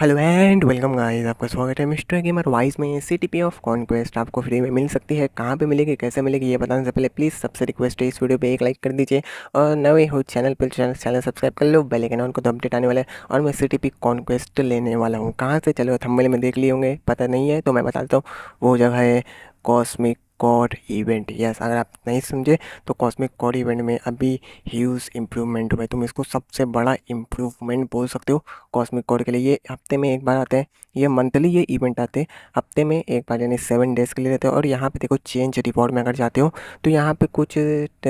hello and welcome guys आपका स्वागत है मिस्टर गेमर वाइज में C T P of conquest आपको फ्री में मिल सकती है कहाँ पे मिलेगी कैसे मिलेगी ये बताने से पहले प्लीज़ सबसे रिक्वेस्ट है इस वीडियो पे एक लाइक कर दीजिए और नए हो चैनल पर चैनल चैनल सब्सक्राइब कर लो बेल आइकन को तो अपडेट आने वाला है और मैं सी टी पी कॉन्क्वेस्ट लेने वाला हूँ कहाँ से चलो थम्बल में देख लिए होंगे पता नहीं है तो मैं बताता हूँ वो जगह है कॉस्मिक कॉड इवेंट यस अगर आप नहीं समझे तो कॉस्मिक कॉड इवेंट में अभी ह्यूज इम्प्रूवमेंट हुआ है तुम इसको सबसे बड़ा इम्प्रूवमेंट बोल सकते हो कॉस्मिक कॉड के लिए ये हफ्ते में एक बार आते हैं ये मंथली ये इवेंट आते हैं हफ्ते में एक बार यानी सेवन डेज़ के लिए रहते हैं और यहाँ पे देखो चेंज रिपोर्ट में अगर जाते हो तो यहाँ पे कुछ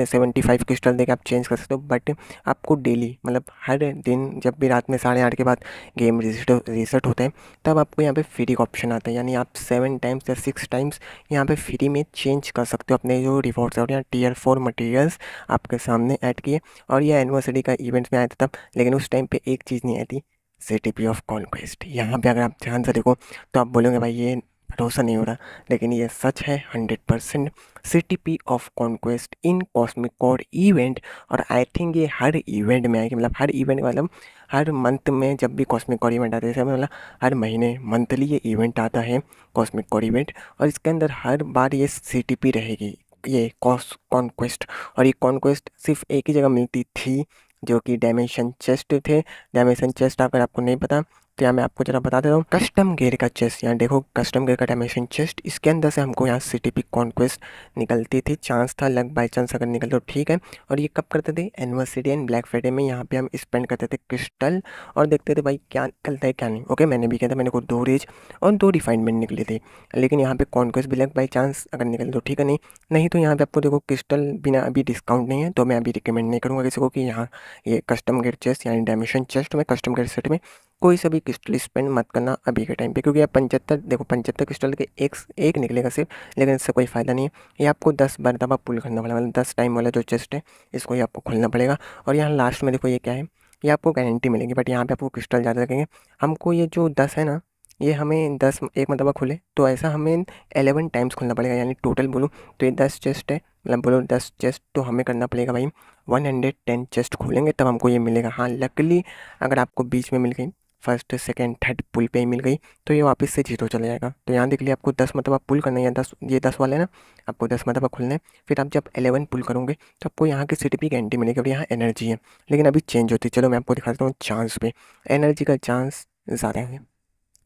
सेवेंटी फाइव क्रिस्टल देकर आप चेंज कर सकते हो बट आपको डेली मतलब हर दिन जब भी रात में साढ़े आठ के बाद गेम रिजिस्ट रिसेट होता है तब आपको यहाँ पे फ्री का ऑप्शन आता है यानी आप सेवन टाइम्स या सिक्स टाइम्स यहाँ पे फ्री में चेंज कर सकते हो अपने जो रिवॉर्ड्स और यहाँ टीयर फोर मटेरियल्स आपके सामने ऐड किए और ये एनिवर्सरी का इवेंट में आया था तब लेकिन उस टाइम पे एक चीज़ नहीं आई थी C T P of conquest यहाँ पे अगर आप ध्यान से देखो तो आप बोलोगे भाई ये भरोसा नहीं हो रहा लेकिन ये सच है hundred percent C T P of conquest in cosmic code event और आई थिंक ये हर इवेंट में आएगी मतलब हर इवेंट मतलब हर मंथ में जब भी कॉस्मिक कोड इवेंट आते हैं मतलब हर महीने मंथली ये इवेंट आता है कॉस्मिक कोड इवेंट और इसके अंदर हर बार ये सी टी पी रहेगी ये कॉस कॉन्क्वेस्ट और ये कॉन्क्वेस्ट सिर्फ एक ही जगह मिलती थी जो कि डायमेंशन चेस्ट थे डायमेंशन चेस्ट अगर आपको नहीं पता तो यहाँ मैं आपको जरा बता देता हूँ कस्टम गेयर का चेस्ट यहाँ देखो कस्टम गेयर का डायमेंशन चेस्ट इसके अंदर से हमको यहाँ सी टी पी कॉन्क्वेस्ट निकलती थी चांस था लग बाई चांस अगर निकल तो ठीक है और ये कब करते थे एनिवर्सिटी एंड ब्लैक फ्राइडे में यहाँ पे हम स्पेंड करते थे क्रिस्टल और देखते थे भाई क्या निकलता है क्या नहीं ओके मैंने भी किया था मैंने को दो रेज और दो रिफाइनमेंट निकली थी लेकिन यहाँ पे कॉन्क्वेस्ट भी लग बाई चांस अगर निकले तो ठीक है नहीं नहीं तो यहाँ पर आपको देखो क्रिस्टल बिना अभी डिस्काउंट नहीं है तो मैं अभी रिकमेंड नहीं करूँगा किसी को कि यहाँ ये कस्टम गेट चेस्ट यानी डायमेंशन तो चेस्ट में कस्टम गेट सेट में कोई सभी क्रिस्टल स्पेंड मत करना अभी के टाइम पे क्योंकि आप पंचहत्तर देखो पंचहत्तर क्रिस्टल के एक एक निकलेगा सिर्फ लेकिन इससे कोई फ़ायदा नहीं है ये आपको दस बार दफा पुल करना पड़ेगा मतलब दस टाइम वाला जो चेस्ट है इसको ही आपको खोलना पड़ेगा और यहाँ लास्ट में देखो ये क्या है ये आपको गारंटी मिलेगी बट यहाँ पर आपको क्रिस्टल ज़्यादा लगेंगे हमको ये जो दस है ना ये हमें दस एक मरतबा खुले तो ऐसा हमें एलेवन टाइम्स खुलना पड़ेगा यानी टोटल बोलूँ तो ये दस चेस्ट है मतलब बोलो दस चेस्ट तो हमें करना पड़ेगा भाई वन हंड्रेड टेन चेस्ट खोलेंगे तब हमको ये मिलेगा हाँ लकली अगर आपको बीच में मिल गई फर्स्ट सेकेंड थर्ड पुल पे ही मिल गई तो ये वापस से जीरो चला जाएगा तो यहाँ देख लिया आपको दस आप पुल करना है दस ये दस वाले ना आपको दस मतलब खुलना है फिर आप जब एलेवन पुल करोगे तो आपको यहाँ की सीट भी गारंटी मिलेगी और यहाँ एनर्जी है लेकिन अभी चेंज होती है चलो मैं आपको दिखाता हूँ चांस पे एनर्जी का चांस ज़्यादा है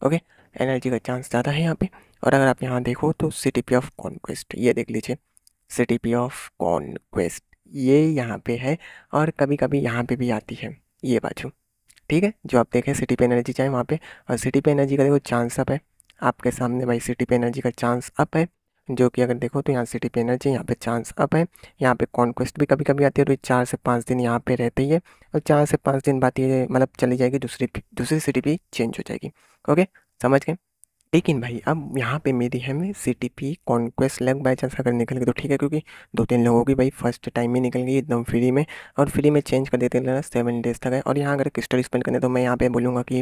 ओके एनर्जी का चांस ज़्यादा है यहाँ पर और अगर आप यहाँ देखो तो सिटी पी ऑफ कॉन्क्वेस्ट ये देख लीजिए सिटी पी ऑफ कॉन्क्वेस्ट ये यहाँ पे है और कभी कभी यहाँ पे भी आती है ये बाजू ठीक है जो आप देखें सिटी पे एनर्जी चाहे वहाँ पे और सिटी पे एनर्जी का देखो चांस अप है आपके सामने भाई सिटी पे एनर्जी का चांस अप है जो कि अगर देखो तो यहाँ सिटी पे एनर्जी यहाँ पे चांस अप है यहाँ पे कॉन्क्वेस्ट भी कभी कभी आती है तो चार से पाँच दिन यहाँ पे रहती है और चार से पाँच दिन बाद ये मतलब चली जाएगी दूसरी दूसरी सिटी भी चेंज हो जाएगी ओके समझ गए लेकिन भाई अब यहाँ पे मेरी है मैं सी टी पी कॉन्क्वेस्ट लग बाई चांस अगर निकल गई तो ठीक है क्योंकि दो तीन लोगों की भाई फर्स्ट टाइम ही निकल गई एकदम फ्री में और फ्री में चेंज कर देते ना सेवन डेज तक है और यहाँ अगर क्रिस्टल स्पेंड करने तो मैं यहाँ पे बोलूँगा कि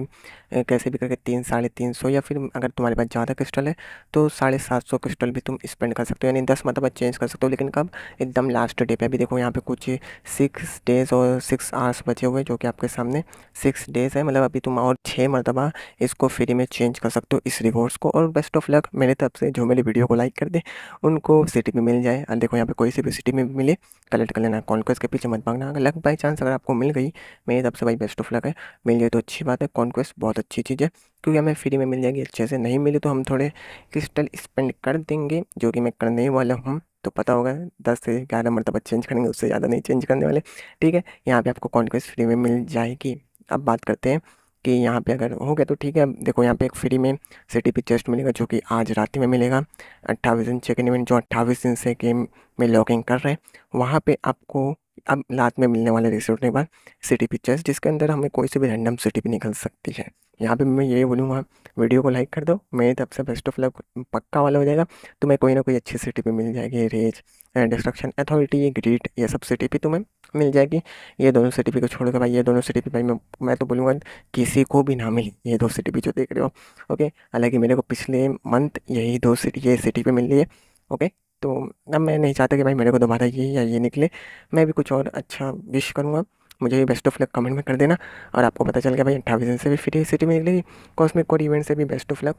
कैसे भी करके तीन साढ़े तीन सौ या फिर अगर तुम्हारे पास ज़्यादा क्रिस्टल है तो साढ़े सात सौ क्रिस्टल भी तुम स्पेंड कर सकते हो यानी दस मतलब चेंज कर सकते हो लेकिन कब एकदम लास्ट डे पर अभी देखो यहाँ पर कुछ सिक्स डेज और सिक्स आवर्स बचे हुए जो कि आपके सामने सिक्स डेज है मतलब अभी तुम और छः मरतबा इसको फ्री में चेंज कर सकते हो इस रिपोर्ट हॉर्स को और बेस्ट ऑफ लक मेरे तरफ से जो मेरी वीडियो को लाइक कर दे उनको सिटी में मिल जाए और देखो यहाँ पे कोई से भी सिटी में मिले कलेक्ट कर लेना कॉन्क्वेस्ट के पीछे मत भागना अगर लक बाई चांस अगर आपको मिल गई मेरी तरफ से भाई बेस्ट ऑफ लक है मिल जाए तो अच्छी बात है कॉन्क्वेस्ट बहुत अच्छी चीज़ है क्योंकि हमें फ्री में मिल जाएगी अच्छे से नहीं मिली तो हम थोड़े क्रिस्टल स्पेंड कर देंगे जो कि मैं करने वाला हूँ तो पता होगा दस से ग्यारह मरतबा चेंज करेंगे उससे ज़्यादा नहीं चेंज करने वाले ठीक है यहाँ पर आपको कॉन्क्वेस्ट फ्री में मिल जाएगी अब बात करते हैं कि यहाँ पे अगर हो गया तो ठीक है देखो यहाँ पे एक फ्री में सिटी पे चेस्ट मिलेगा जो कि आज रात में मिलेगा अट्ठाईस दिन चेक इन इवेंट जो अट्ठाईस दिन से गेम में लॉगिंग कर रहे हैं वहाँ पे आपको अब रात में मिलने वाले रिसोर्ट के बाद सिटी पिक्चर्स जिसके अंदर हमें कोई से भी रैंडम सिटी भी निकल सकती है यहाँ पे मैं ये बोलूँगा वीडियो को लाइक कर दो मेरे तब तो से बेस्ट ऑफ लक पक्का वाला हो जाएगा तुम्हें कोई ना कोई अच्छी सिटी पर मिल जाएगी रेज डिस्ट्रक्शन अथॉरिटी ग्रीट ये सब सिटी पर तुम्हें मिल जाएगी ये दोनों सर्टिफिकेट छोड़कर छोड़ भाई ये दोनों सर्टिफिकेट भाई मैं मैं तो बोलूँगा किसी को भी ना मिली ये दो सर्टिफिकेट जो देख रहे हो ओके हालाँकि मेरे को पिछले मंथ यही दो ये सर्टिफिकेट मिल रही है ओके तो अब मैं नहीं चाहता कि भाई मेरे को दोबारा ये या ये निकले मैं भी कुछ और अच्छा विश करूँगा मुझे भी बेस्ट ऑफ लक कमेंट में कर देना और आपको पता चल गया भाई अट्ठावी दिन से भी फ्री सिटी में निकलेगी कॉस्मिक कोड इवेंट से भी बेस्ट ऑफ लक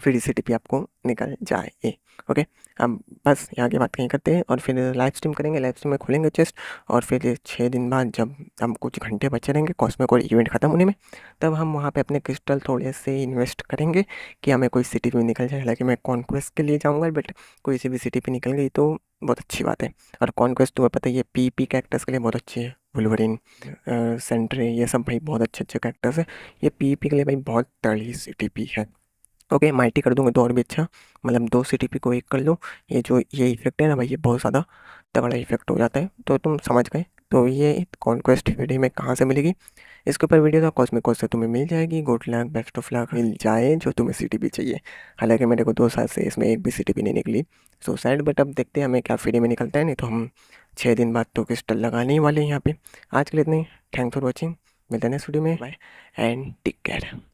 फिर इसी टी आपको निकल जाए ओके अब बस की बात कहीं करते हैं और फिर लाइव स्ट्रीम करेंगे लाइव स्ट्रीम में खोलेंगे चेस्ट और फिर छः दिन बाद जब हम कुछ घंटे बचे रहेंगे कॉस्मे और इवेंट ख़त्म होने में तब हम वहाँ पे अपने क्रिस्टल थोड़े से इन्वेस्ट करेंगे कि हमें कोई सिटी पे निकल जाए हालांकि मैं कॉन्क्वेस्ट के लिए जाऊँगा बट कोई सी भी सिटी पे निकल गई तो बहुत अच्छी बात है और कॉन्क्वेस्ट तुम्हें पता है ये पी पी कैरेक्टर्स के लिए बहुत अच्छी है वुलवरिन सेंट्री ये सब भाई बहुत अच्छे अच्छे कैरेक्टर्स है ये पी पी के लिए भाई बहुत तड़ी टी पी है ओके माइटी कर दूंगा तो और भी अच्छा मतलब दो सी को एक कर लो ये जो ये इफेक्ट है ना भाई ये बहुत ज़्यादा तगड़ा इफेक्ट हो जाता है तो तुम समझ गए तो ये कॉन्क्वेस्ट वीडियो में कहाँ से मिलेगी इसके ऊपर वीडियो था कॉस्मिक कॉस्ट से तुम्हें मिल जाएगी good luck best of luck मिल जाए जो तुम्हें सी चाहिए हालांकि मेरे को दो साल से इसमें एक भी सी नहीं निकली सो सैड बट अब देखते हैं हमें क्या फ्री में निकलता है नहीं तो हम छः दिन बाद तो क्रिस्टल लगाने ही वाले हैं यहाँ पे आज के लिए इतने थैंक फॉर वॉचिंग मिलते हैं स्टूडियो में बाय एंड टेक केयर